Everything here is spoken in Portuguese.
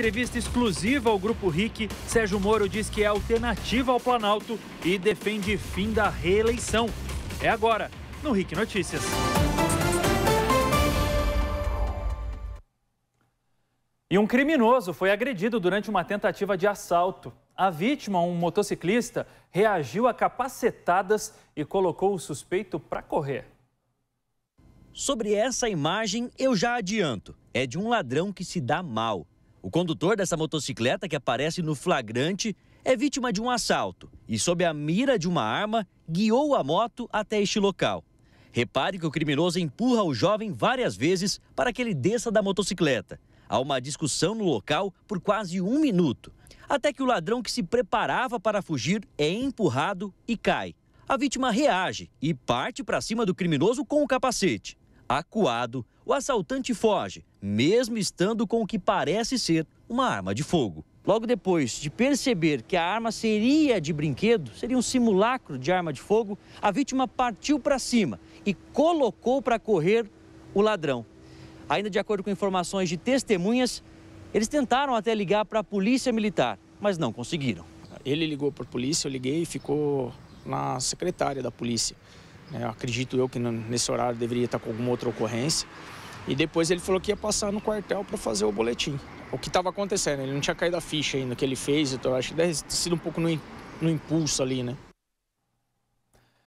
entrevista exclusiva ao Grupo RIC, Sérgio Moro diz que é alternativa ao Planalto e defende fim da reeleição. É agora, no RIC Notícias. E um criminoso foi agredido durante uma tentativa de assalto. A vítima, um motociclista, reagiu a capacetadas e colocou o suspeito para correr. Sobre essa imagem, eu já adianto: é de um ladrão que se dá mal. O condutor dessa motocicleta que aparece no flagrante é vítima de um assalto e, sob a mira de uma arma, guiou a moto até este local. Repare que o criminoso empurra o jovem várias vezes para que ele desça da motocicleta. Há uma discussão no local por quase um minuto, até que o ladrão que se preparava para fugir é empurrado e cai. A vítima reage e parte para cima do criminoso com o capacete. Acuado, o assaltante foge, mesmo estando com o que parece ser uma arma de fogo. Logo depois de perceber que a arma seria de brinquedo, seria um simulacro de arma de fogo, a vítima partiu para cima e colocou para correr o ladrão. Ainda de acordo com informações de testemunhas, eles tentaram até ligar para a polícia militar, mas não conseguiram. Ele ligou para a polícia, eu liguei e ficou na secretária da polícia. Né? Acredito eu que nesse horário deveria estar com alguma outra ocorrência. E depois ele falou que ia passar no quartel para fazer o boletim. O que estava acontecendo, ele não tinha caído a ficha ainda que ele fez, então eu acho que deve ter sido um pouco no, no impulso ali, né?